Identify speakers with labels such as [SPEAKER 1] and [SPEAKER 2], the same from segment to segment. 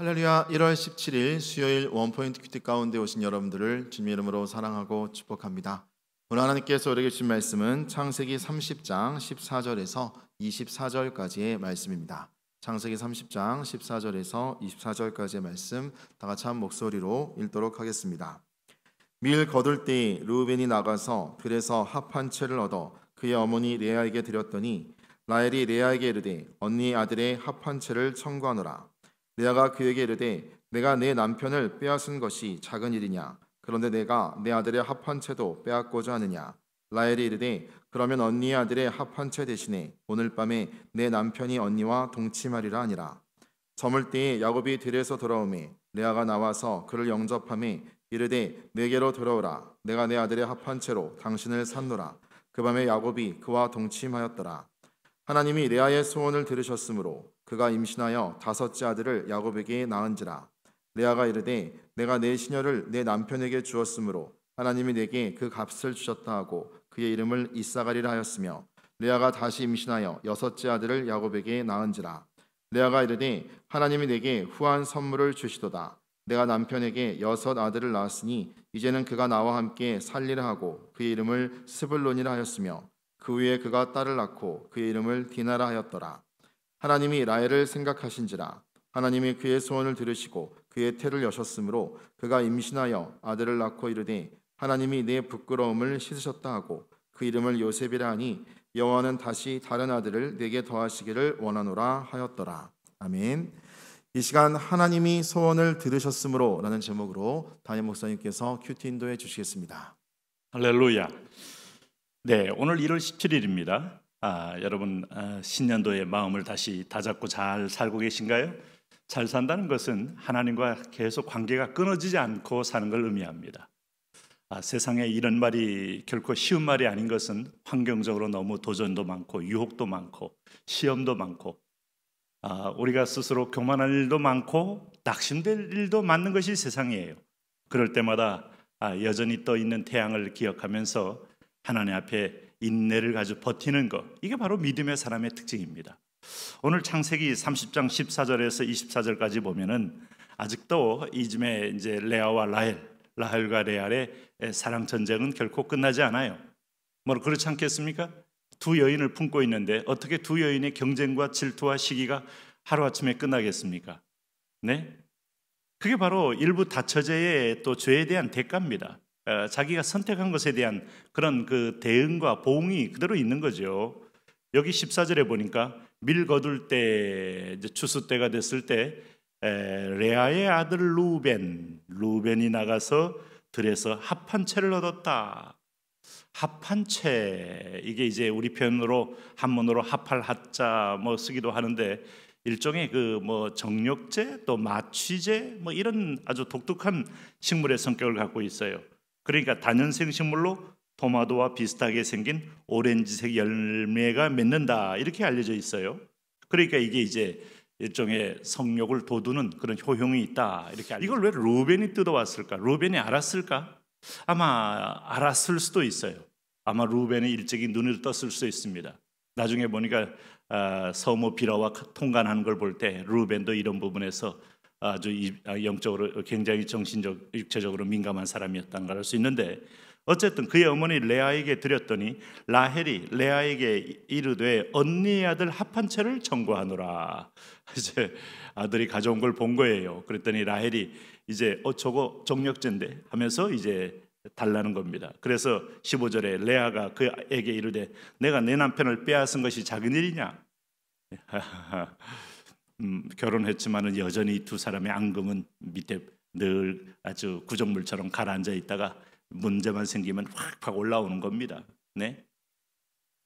[SPEAKER 1] 할렐루야 1월 17일 수요일 원포인트 큐티 가운데 오신 여러분들을 주님 이름으로 사랑하고 축복합니다. 오늘 하나님께서 우리에게 주신 말씀은 창세기 30장 14절에서 24절까지의 말씀입니다. 창세기 30장 14절에서 24절까지의 말씀 다 같이 한 목소리로 읽도록 하겠습니다. 밀 거둘 때 루벤이 나가서 그래서 합한 채를 얻어 그의 어머니 레아에게 드렸더니 라엘이 레아에게 이르되 언니 아들의 합한 채를 청구하노라 레아가 그에게 이르되 내가 내 남편을 빼앗은 것이 작은 일이냐 그런데 내가 내 아들의 합한 채도 빼앗고자 하느냐 라헬이 이르되 그러면 언니의 아들의 합한 채 대신에 오늘 밤에 내 남편이 언니와 동침하리라 하니라 저물 때에 야곱이 들에서 돌아오매 레아가 나와서 그를 영접함에 이르되 내게로 돌아오라 내가 내 아들의 합한 채로 당신을 산노라 그 밤에 야곱이 그와 동침하였더라 하나님이 레아의 소원을 들으셨으므로 그가 임신하여 다섯째 아들을 야곱에게 낳은지라 레아가 이르되 내가 내 시녀를 내 남편에게 주었으므로 하나님이 내게 그 값을 주셨다 하고 그의 이름을 이사가리라 하였으며 레아가 다시 임신하여 여섯째 아들을 야곱에게 낳은지라 레아가 이르되 하나님이 내게 후한 선물을 주시도다 내가 남편에게 여섯 아들을 낳았으니 이제는 그가 나와 함께 살리라 하고 그의 이름을 스불론이라 하였으며 그 위에 그가 딸을 낳고 그의 이름을 디나라 하였더라 하나님이 라헬을 생각하신지라 하나님이 그의 소원을 들으시고 그의 태를 여셨으므로 그가 임신하여 아들을 낳고 이르되 하나님이 내 부끄러움을 씻으셨다 하고 그 이름을 요셉이라 하니 여호와는 다시 다른 아들을 내게 더하시기를 원하노라 하였더라. 아멘. 이 시간 하나님이 소원을 들으셨으므로라는 제목으로 다 담임 목사님께서 큐티 인도해 주시겠습니다.
[SPEAKER 2] 할렐루야. 네, 오늘 1월 17일입니다. 아, 여러분 아, 신년도에 마음을 다시 다잡고 잘 살고 계신가요? 잘 산다는 것은 하나님과 계속 관계가 끊어지지 않고 사는 걸 의미합니다. 아, 세상에 이런 말이 결코 쉬운 말이 아닌 것은 환경적으로 너무 도전도 많고 유혹도 많고 시험도 많고 아, 우리가 스스로 교만할 일도 많고 낙심될 일도 많은 것이 세상이에요. 그럴 때마다 아, 여전히 떠 있는 태양을 기억하면서 하나님 앞에 인내를 가지고 버티는 것. 이게 바로 믿음의 사람의 특징입니다. 오늘 창세기 30장 14절에서 24절까지 보면은 아직도 이즘에 이제 레아와 라헬, 라헬과 레알의 사랑 전쟁은 결코 끝나지 않아요. 뭐 그렇지 않겠습니까? 두 여인을 품고 있는데 어떻게 두 여인의 경쟁과 질투와 시기가 하루아침에 끝나겠습니까? 네? 그게 바로 일부 다처제의 또 죄에 대한 대가입니다. 어, 자기가 선택한 것에 대한 그런 그 대응과 보응이 그대로 있는 거죠. 여기 14절에 보니까 밀 거둘 때 추수 때가 됐을 때 레아의 아들 루벤 루벤이 나가서 들에서 합한 채를 얻었다. 합한 채 이게 이제 우리 표현으로 한문으로 합할 합자 뭐 쓰기도 하는데 일종의 그 뭐 정력제 또 마취제 뭐 이런 아주 독특한 식물의 성격을 갖고 있어요. 그러니까 단연생식물로 토마토와 비슷하게 생긴 오렌지색 열매가 맺는다 이렇게 알려져 있어요. 그러니까 이게 이제 일종의 성욕을 돋우는 그런 효용이 있다 이렇게 알려져. 이걸 왜 루벤이 뜯어왔을까? 루벤이 알았을까? 아마 알았을 수도 있어요. 아마 루벤이 일찍이 눈을 떴을 수도 있습니다. 나중에 보니까 아, 서모 비라와 통관하는 걸 볼 때 루벤도 이런 부분에서 아주 아, 영적으로 굉장히 정신적 육체적으로 민감한 사람이었다는 걸 알 수 있는데 어쨌든 그의 어머니 레아에게 드렸더니 라헬이 레아에게 이르되 언니의 아들 합한 채를 청구하노라 이제 아들이 가져온 걸 본 거예요 그랬더니 라헬이 이제 어 저거 정력제인데 하면서 이제 달라는 겁니다. 그래서 15절에 레아가 그에게 이르되 내가 내 남편을 빼앗은 것이 작은 일이냐? 음, 결혼했지만은 여전히 두 사람의 앙금은 밑에 늘 아주 구정물처럼 가라앉아 있다가 문제만 생기면 확 확 올라오는 겁니다. 네?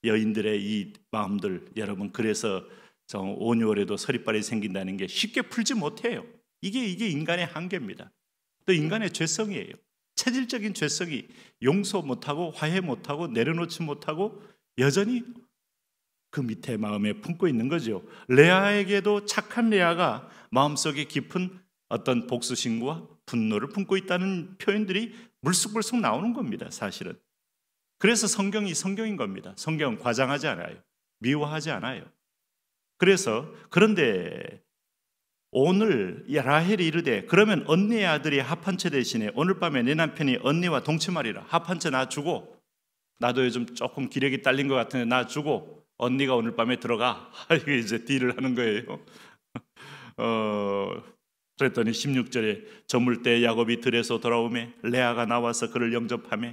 [SPEAKER 2] 여인들의 이 마음들 여러분 그래서 저 5월에도 서리빨이 생긴다는 게 쉽게 풀지 못해요. 이게 이게 인간의 한계입니다. 또 인간의 죄성이에요. 체질적인 죄성이 용서 못하고 화해 못하고 내려놓지 못하고 여전히 그 밑에 마음에 품고 있는 거죠. 레아에게도 착한 레아가 마음속에 깊은 어떤 복수심과 분노를 품고 있다는 표현들이 물쑥물쑥 나오는 겁니다. 사실은. 그래서 성경이 성경인 겁니다. 성경은 과장하지 않아요. 미워하지 않아요. 그래서 그런데 오늘 라헬이 이르되 그러면 언니의 아들이 합한채 대신에 오늘 밤에 내 남편이 언니와 동치말이라 합한채 놔 주고 나도 요즘 조금 기력이 딸린 것 같은데 놔 주고 언니가 오늘 밤에 들어가. 이게 이제 딜을 하는 거예요. 어, 그랬더니 16절에 저물 때 야곱이 들에서 돌아오매 레아가 나와서 그를 영접하며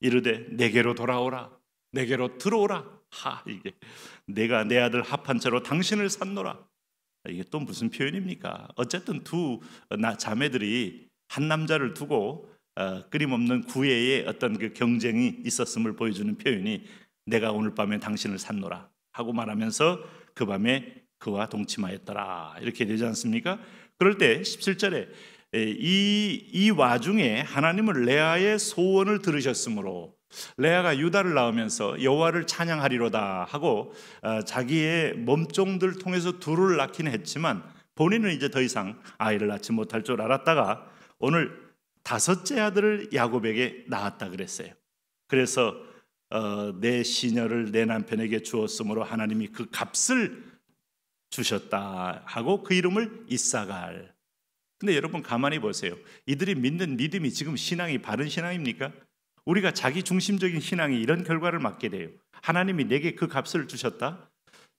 [SPEAKER 2] 이르되 내게로 돌아오라 내게로 들어오라 하 이게 내가 내 아들 합한 채로 당신을 산노라 이게 또 무슨 표현입니까? 어쨌든 두나 자매들이 한 남자를 두고 어, 끊임없는 구애의 어떤 그 경쟁이 있었음을 보여주는 표현이 내가 오늘 밤에 당신을 산노라 하고 말하면서 그 밤에 그와 동침하였더라 이렇게 되지 않습니까? 그럴 때 17절에 이, 이 와중에 하나님은 레아의 소원을 들으셨으므로 레아가 유다를 낳으면서 여호와를 찬양하리로다 하고 아, 자기의 몸종들 통해서 둘을 낳긴 했지만 본인은 이제 더 이상 아이를 낳지 못할 줄 알았다가 오늘 다섯째 아들을 야곱에게 낳았다 그랬어요. 그래서 어, 내 시녀를 내 남편에게 주었으므로 하나님이 그 값을 주셨다 하고 그 이름을 이사갈. 근데 여러분 가만히 보세요. 이들이 믿는 믿음이 지금 신앙이 바른 신앙입니까? 우리가 자기 중심적인 신앙이 이런 결과를 맞게 돼요. 하나님이 내게 그 값을 주셨다.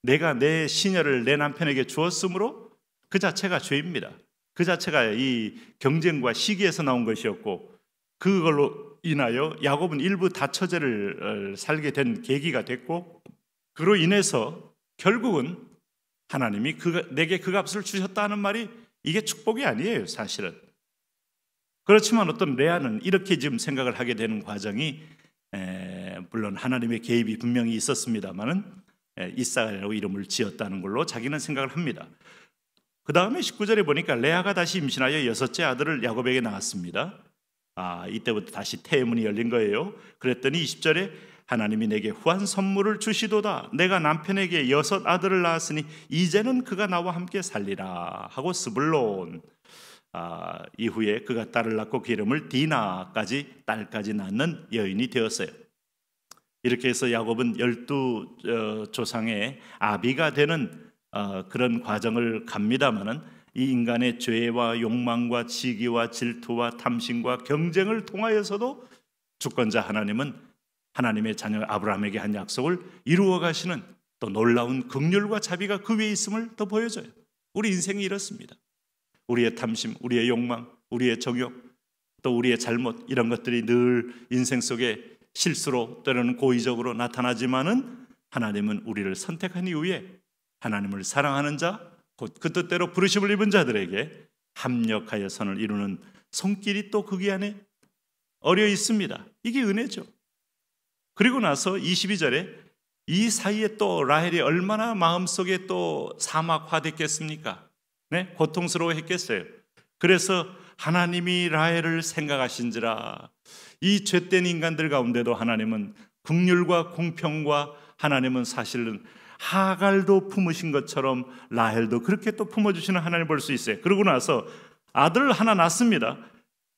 [SPEAKER 2] 내가 내 시녀를 내 남편에게 주었으므로 그 자체가 죄입니다. 그 자체가 이 경쟁과 시기에서 나온 것이었고 그걸로 인하여 야곱은 일부 다처제를 살게 된 계기가 됐고 그로 인해서 결국은 하나님이 그, 내게 그 값을 주셨다는 말이 이게 축복이 아니에요, 사실은. 그렇지만 어떤 레아는 이렇게 지금 생각을 하게 되는 과정이 에, 물론 하나님의 개입이 분명히 있었습니다만은 이사가라고 이름을 지었다는 걸로 자기는 생각을 합니다. 그 다음에 19절에 보니까 레아가 다시 임신하여 여섯째 아들을 야곱에게 낳았습니다. 아, 이때부터 다시 태문이 열린 거예요. 그랬더니 20절에 하나님이 내게 후한 선물을 주시도다. 내가 남편에게 여섯 아들을 낳았으니 이제는 그가 나와 함께 살리라 하고 스불론 아, 이후에 그가 딸을 낳고 그름을 디나까지 딸까지 낳는 여인이 되었어요. 이렇게 해서 야곱은 열두 어, 조상의 아비가 되는 어, 그런 과정을 갑니다마는 이 인간의 죄와 욕망과 지기와 질투와 탐심과 경쟁을 통하여서도 주권자 하나님은 하나님의 자녀 아브라함에게 한 약속을 이루어 가시는 또 놀라운 극률과 자비가 그 위에 있음을 더 보여줘요. 우리 인생이 이렇습니다. 우리의 탐심, 우리의 욕망, 우리의 정욕, 또 우리의 잘못 이런 것들이 늘 인생 속에 실수로 때로는 고의적으로 나타나지만은 하나님은 우리를 선택한 이후에 하나님을 사랑하는 자, 곧그 뜻대로 부르심을 입은 자들에게 합력하여 선을 이루는 손길이 또 거기 안에 어려 있습니다. 이게 은혜죠. 그리고 나서 22절에 이 사이에 또 라헬이 얼마나 마음속에 또 사막화됐겠습니까? 네? 고통스러워했겠어요. 그래서 하나님이 라헬을 생각하신지라 이 죄된 인간들 가운데도 하나님은 극률과 공평과 하나님은 사실은 하갈도 품으신 것처럼 라헬도 그렇게 또 품어주시는 하나님 볼수 있어요. 그러고 나서 아들 하나 낳습니다.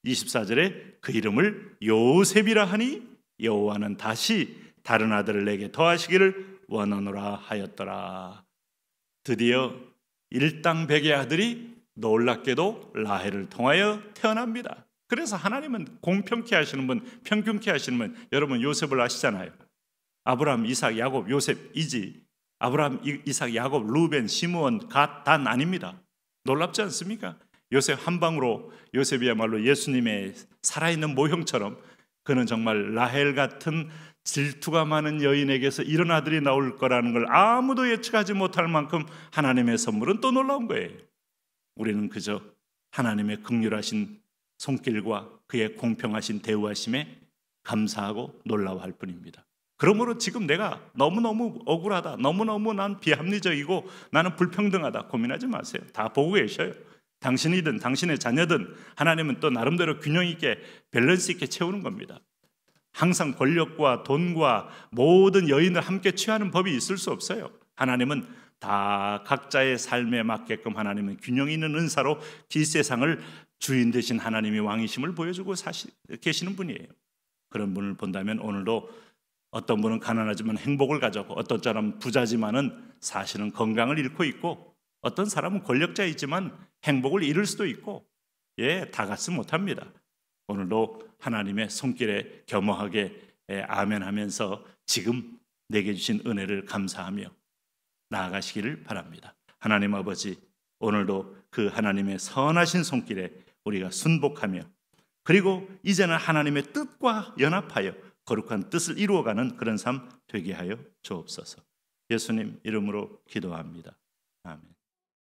[SPEAKER 2] 24절에 그 이름을 요셉이라 하니 여호와는 다시 다른 아들을 내게 더하시기를 원하노라 하였더라. 드디어 일당백의 아들이 놀랍게도 라헬을 통하여 태어납니다. 그래서 하나님은 공평케 하시는 분, 평균케 하시는 분, 여러분 요셉을 아시잖아요. 아브라함, 이삭, 야곱, 요셉, 이지 아브라함, 이삭, 야곱, 루벤, 시므온, 갓단 아닙니다. 놀랍지 않습니까? 요셉 한 방으로 요셉이야말로 예수님의 살아있는 모형처럼 그는 정말 라헬 같은 질투가 많은 여인에게서 이런 아들이 나올 거라는 걸 아무도 예측하지 못할 만큼 하나님의 선물은 또 놀라운 거예요. 우리는 그저 하나님의 극률하신 손길과 그의 공평하신 대우하심에 감사하고 놀라워할 뿐입니다. 그러므로 지금 내가 너무너무 억울하다. 너무너무 난 비합리적이고 나는 불평등하다. 고민하지 마세요. 다 보고 계셔요. 당신이든 당신의 자녀든 하나님은 또 나름대로 균형 있게 밸런스 있게 채우는 겁니다. 항상 권력과 돈과 모든 여인을 함께 취하는 법이 있을 수 없어요. 하나님은 다 각자의 삶에 맞게끔 하나님은 균형 있는 은사로 이 세상을 주인 되신 하나님이 왕이심을 보여주고 사시, 계시는 분이에요. 그런 분을 본다면 오늘도 어떤 분은 가난하지만 행복을 가졌고 어떤 사람은 부자지만은 사실은 건강을 잃고 있고 어떤 사람은 권력자이지만 행복을 잃을 수도 있고 예, 다 같이 못합니다. 오늘도 하나님의 손길에 겸허하게 예, 아멘 하면서 지금 내게 주신 은혜를 감사하며 나아가시기를 바랍니다. 하나님 아버지, 오늘도 그 하나님의 선하신 손길에 우리가 순복하며 그리고 이제는 하나님의 뜻과 연합하여 거룩한 뜻을 이루어가는 그런 삶 되게 하여 주옵소서. 예수님 이름으로 기도합니다. 아멘.